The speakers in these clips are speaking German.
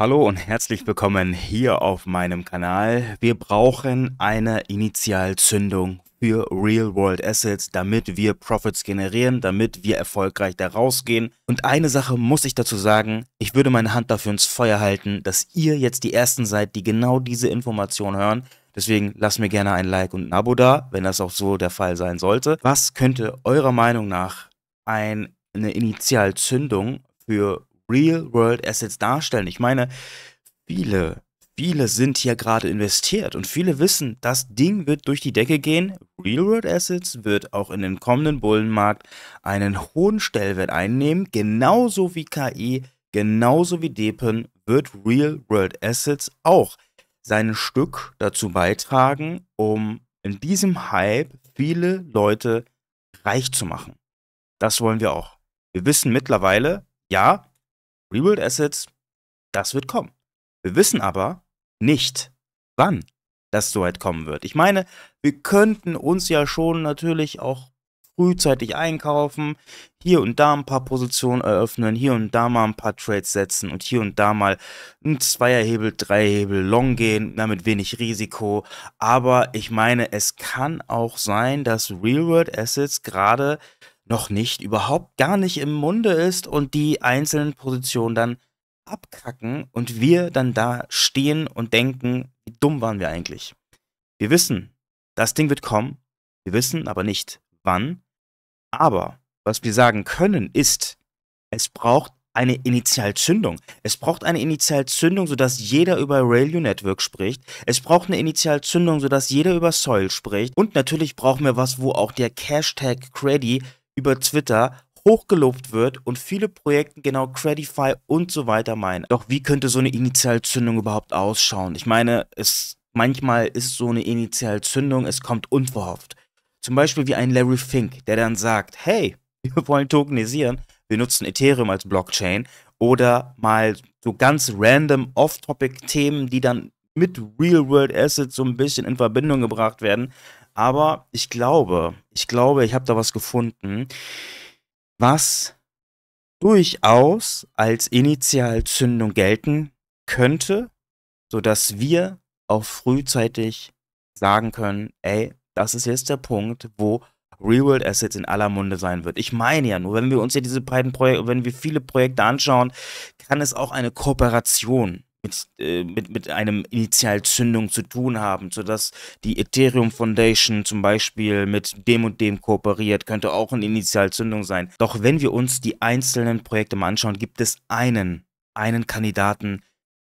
Hallo und herzlich willkommen hier auf meinem Kanal. Wir brauchen eine Initialzündung für Real-World Assets, damit wir Profits generieren, damit wir erfolgreich da rausgehen. Und eine Sache muss ich dazu sagen, ich würde meine Hand dafür ins Feuer halten, dass ihr jetzt die Ersten seid, die genau diese Information hören. Deswegen lasst mir gerne ein Like und ein Abo da, wenn das auch so der Fall sein sollte. Was könnte eurer Meinung nach eine Initialzündung für Real-World Assets darstellen. Ich meine, viele, viele sind hier gerade investiert und viele wissen, das Ding wird durch die Decke gehen. Real-World Assets wird auch in den kommenden Bullenmarkt einen hohen Stellwert einnehmen, genauso wie KI, genauso wie Depen wird Real-World Assets auch sein Stück dazu beitragen, um in diesem Hype viele Leute reich zu machen. Das wollen wir auch. Wir wissen mittlerweile, ja, Rebuild Assets, das wird kommen. Wir wissen aber nicht, wann das soweit kommen wird. Ich meine, wir könnten uns ja schon natürlich auch frühzeitig einkaufen, hier und da ein paar Positionen eröffnen, hier und da mal ein paar Trades setzen und hier und da mal ein Zweierhebel, Dreierhebel Long gehen, damit wenig Risiko. Aber ich meine, es kann auch sein, dass Real World Assets gerade noch nicht, überhaupt gar nicht im Munde ist und die einzelnen Positionen dann abkacken und wir dann da stehen und denken, wie dumm waren wir eigentlich. Wir wissen, das Ding wird kommen, wir wissen aber nicht wann, aber was wir sagen können ist, es braucht eine Initialzündung. Es braucht eine Initialzündung, sodass jeder über Railview Network spricht. Es braucht eine Initialzündung, sodass jeder über Soil spricht. Und natürlich brauchen wir was, wo auch der Hashtag Credit über Twitter hochgelobt wird und viele Projekte genau Credify und so weiter meinen. Doch wie könnte so eine Initialzündung überhaupt ausschauen? Ich meine, es manchmal ist so eine Initialzündung, es kommt unverhofft. Zum Beispiel wie ein Larry Fink, der dann sagt, hey, wir wollen tokenisieren, wir nutzen Ethereum als Blockchain oder mal so ganz random off-topic Themen, die dann mit Real World Assets so ein bisschen in Verbindung gebracht werden. Aber ich glaube, ich glaube, ich habe da was gefunden, was durchaus als Initialzündung gelten könnte, sodass wir auch frühzeitig sagen können, ey, das ist jetzt der Punkt, wo Real World Assets in aller Munde sein wird. Ich meine ja nur, wenn wir uns ja diese beiden Projekte, wenn wir viele Projekte anschauen, kann es auch eine Kooperation mit, äh, mit, mit einem Initialzündung zu tun haben, sodass die Ethereum Foundation zum Beispiel mit dem und dem kooperiert, könnte auch eine Initialzündung sein. Doch wenn wir uns die einzelnen Projekte mal anschauen, gibt es einen, einen Kandidaten,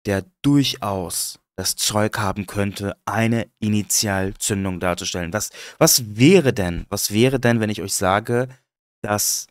der durchaus das Zeug haben könnte, eine Initialzündung darzustellen. Was, was wäre denn, was wäre denn, wenn ich euch sage, dass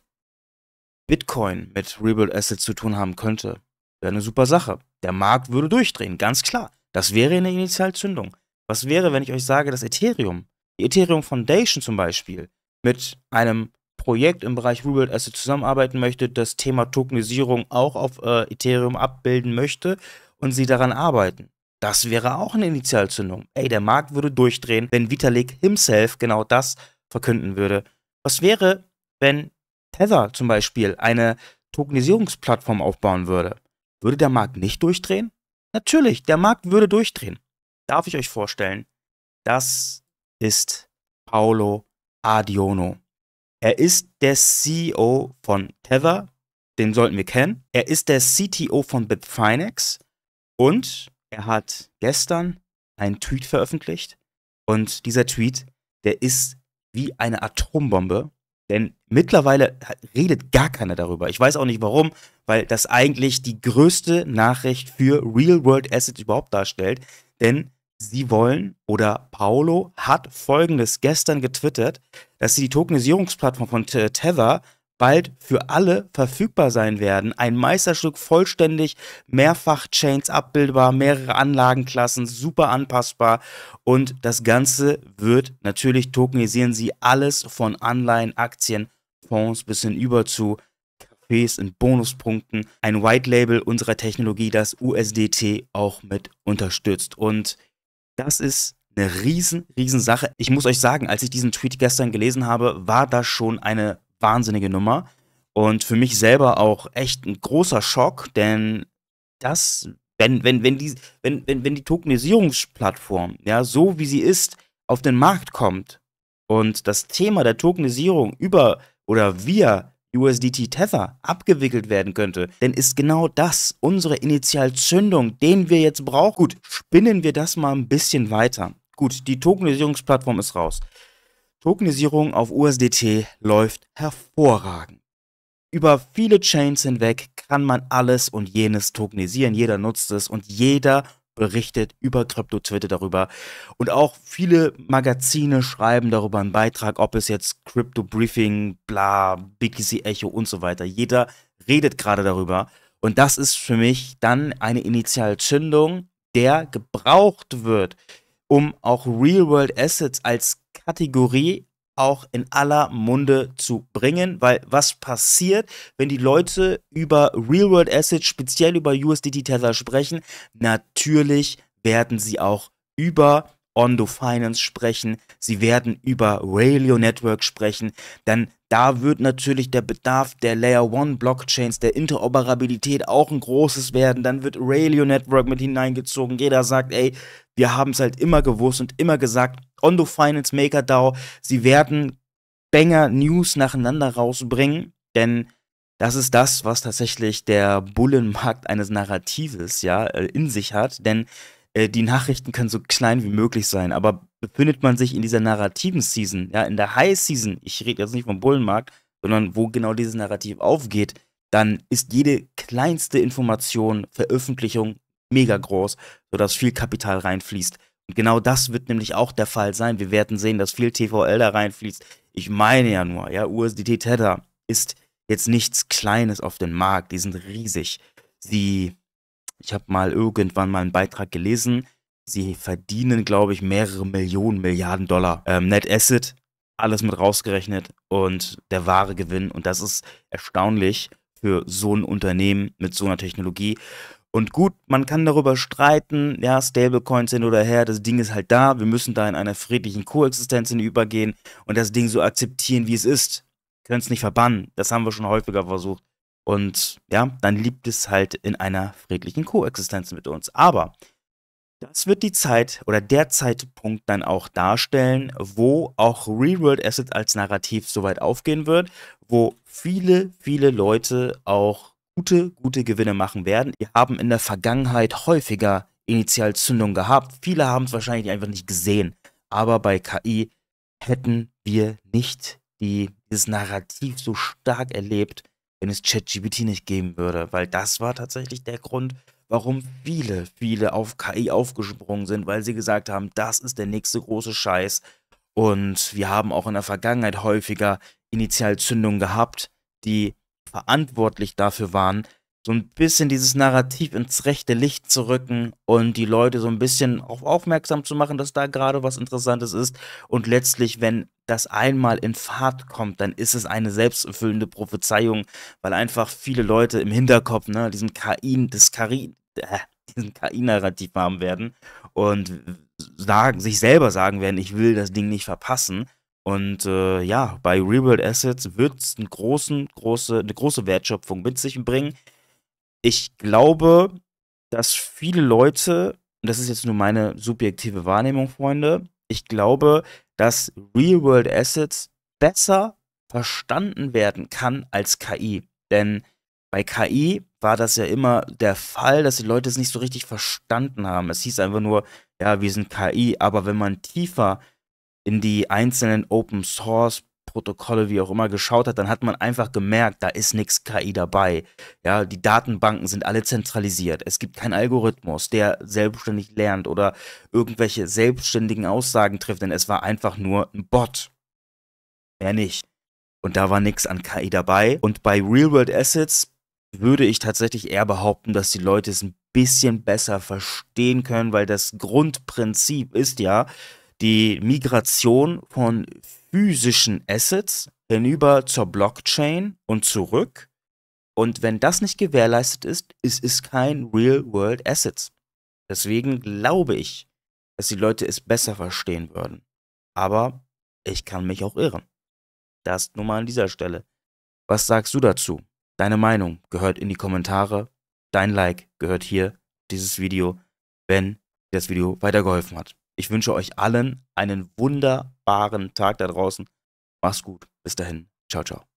Bitcoin mit Rebuild Assets zu tun haben könnte? Wäre eine super Sache. Der Markt würde durchdrehen, ganz klar. Das wäre eine Initialzündung. Was wäre, wenn ich euch sage, dass Ethereum, die Ethereum Foundation zum Beispiel, mit einem Projekt im Bereich Rebuild Asset zusammenarbeiten möchte, das Thema Tokenisierung auch auf äh, Ethereum abbilden möchte und sie daran arbeiten. Das wäre auch eine Initialzündung. Ey, der Markt würde durchdrehen, wenn Vitalik himself genau das verkünden würde. Was wäre, wenn Tether zum Beispiel eine Tokenisierungsplattform aufbauen würde? Würde der Markt nicht durchdrehen? Natürlich, der Markt würde durchdrehen. Darf ich euch vorstellen? Das ist Paolo Adiono. Er ist der CEO von Tether, den sollten wir kennen. Er ist der CTO von Bitfinex und er hat gestern einen Tweet veröffentlicht. Und dieser Tweet, der ist wie eine Atombombe. Denn mittlerweile redet gar keiner darüber. Ich weiß auch nicht warum, weil das eigentlich die größte Nachricht für Real-World Assets überhaupt darstellt. Denn sie wollen oder Paolo hat folgendes gestern getwittert, dass sie die Tokenisierungsplattform von Tether bald für alle verfügbar sein werden. Ein Meisterstück vollständig, mehrfach Chains abbildbar, mehrere Anlagenklassen, super anpassbar und das Ganze wird natürlich tokenisieren Sie alles von Anleihen, Aktien, Fonds bis hin über zu Cafés und Bonuspunkten. Ein White Label unserer Technologie, das USDT auch mit unterstützt und das ist eine riesen, riesen Sache. Ich muss euch sagen, als ich diesen Tweet gestern gelesen habe, war das schon eine wahnsinnige Nummer. Und für mich selber auch echt ein großer Schock, denn das, wenn, wenn, wenn die, wenn, wenn, wenn die Tokenisierungsplattform, ja, so wie sie ist, auf den Markt kommt und das Thema der Tokenisierung über oder via USDT Tether abgewickelt werden könnte, dann ist genau das unsere Initialzündung, den wir jetzt brauchen. Gut, spinnen wir das mal ein bisschen weiter. Gut, die Tokenisierungsplattform ist raus. Tokenisierung auf USDT läuft hervorragend. Über viele Chains hinweg kann man alles und jenes tokenisieren. Jeder nutzt es und jeder berichtet über Krypto-Twitter darüber. Und auch viele Magazine schreiben darüber einen Beitrag, ob es jetzt Crypto-Briefing, bla, BTC Echo und so weiter. Jeder redet gerade darüber. Und das ist für mich dann eine Initialzündung, der gebraucht wird, um auch Real-World-Assets als Kategorie auch in aller Munde zu bringen, weil was passiert, wenn die Leute über Real World Assets, speziell über USDT Tether sprechen? Natürlich werden sie auch über Ondo Finance sprechen, sie werden über Railio Network sprechen, denn da wird natürlich der Bedarf der Layer 1 Blockchains, der Interoperabilität auch ein großes werden. Dann wird Railio Network mit hineingezogen. Jeder sagt, ey, wir haben es halt immer gewusst und immer gesagt, Ondo Finance MakerDAO, sie werden Banger News nacheinander rausbringen, denn das ist das, was tatsächlich der Bullenmarkt eines Narratives ja äh, in sich hat, denn äh, die Nachrichten können so klein wie möglich sein, aber befindet man sich in dieser narrativen Season, ja, in der High Season, ich rede jetzt nicht vom Bullenmarkt, sondern wo genau dieses Narrativ aufgeht, dann ist jede kleinste Information, Veröffentlichung mega groß, sodass viel Kapital reinfließt. Und genau das wird nämlich auch der Fall sein. Wir werden sehen, dass viel TVL da reinfließt. Ich meine ja nur, ja, USDT Tether ist jetzt nichts Kleines auf dem Markt. Die sind riesig. Sie ich habe mal irgendwann mal einen Beitrag gelesen. Sie verdienen, glaube ich, mehrere Millionen, Milliarden Dollar. Ähm, Net Asset, alles mit rausgerechnet und der wahre Gewinn. Und das ist erstaunlich für so ein Unternehmen mit so einer Technologie. Und gut, man kann darüber streiten, ja, Stablecoins hin oder her, das Ding ist halt da, wir müssen da in einer friedlichen Koexistenz hinübergehen und das Ding so akzeptieren, wie es ist. Können es nicht verbannen, das haben wir schon häufiger versucht. Und ja, dann liebt es halt in einer friedlichen Koexistenz mit uns. Aber das wird die Zeit oder der Zeitpunkt dann auch darstellen, wo auch Real World Asset als Narrativ soweit aufgehen wird, wo viele, viele Leute auch gute, gute Gewinne machen werden. Die haben in der Vergangenheit häufiger Initialzündung gehabt. Viele haben es wahrscheinlich einfach nicht gesehen. Aber bei KI hätten wir nicht die, dieses Narrativ so stark erlebt, wenn es ChatGPT nicht geben würde, weil das war tatsächlich der Grund, warum viele, viele auf KI aufgesprungen sind, weil sie gesagt haben, das ist der nächste große Scheiß. Und wir haben auch in der Vergangenheit häufiger Initialzündungen gehabt, die verantwortlich dafür waren, so ein bisschen dieses Narrativ ins rechte Licht zu rücken und die Leute so ein bisschen auf aufmerksam zu machen, dass da gerade was Interessantes ist. Und letztlich, wenn das einmal in Fahrt kommt, dann ist es eine selbsterfüllende Prophezeiung, weil einfach viele Leute im Hinterkopf ne, diesen KI, das KI, äh, diesen KI-Narrativ haben werden und sagen, sich selber sagen werden, ich will das Ding nicht verpassen. Und äh, ja, bei Rebuild Assets wird es großen, große, eine große Wertschöpfung mit sich bringen ich glaube, dass viele Leute, und das ist jetzt nur meine subjektive Wahrnehmung, Freunde, ich glaube, dass Real-World Assets besser verstanden werden kann als KI. Denn bei KI war das ja immer der Fall, dass die Leute es nicht so richtig verstanden haben. Es hieß einfach nur, ja, wir sind KI, aber wenn man tiefer in die einzelnen Open Source Protokolle, wie auch immer, geschaut hat, dann hat man einfach gemerkt, da ist nichts KI dabei. Ja, die Datenbanken sind alle zentralisiert. Es gibt keinen Algorithmus, der selbstständig lernt oder irgendwelche selbstständigen Aussagen trifft, denn es war einfach nur ein Bot. Mehr nicht. Und da war nichts an KI dabei. Und bei Real World Assets würde ich tatsächlich eher behaupten, dass die Leute es ein bisschen besser verstehen können, weil das Grundprinzip ist ja, die Migration von physischen Assets hinüber zur Blockchain und zurück. Und wenn das nicht gewährleistet ist, ist es kein Real-World Assets. Deswegen glaube ich, dass die Leute es besser verstehen würden. Aber ich kann mich auch irren. Das nur mal an dieser Stelle. Was sagst du dazu? Deine Meinung gehört in die Kommentare. Dein Like gehört hier, dieses Video, wenn dir das Video weitergeholfen hat. Ich wünsche euch allen einen wunderbaren Tag da draußen. Macht's gut. Bis dahin. Ciao, ciao.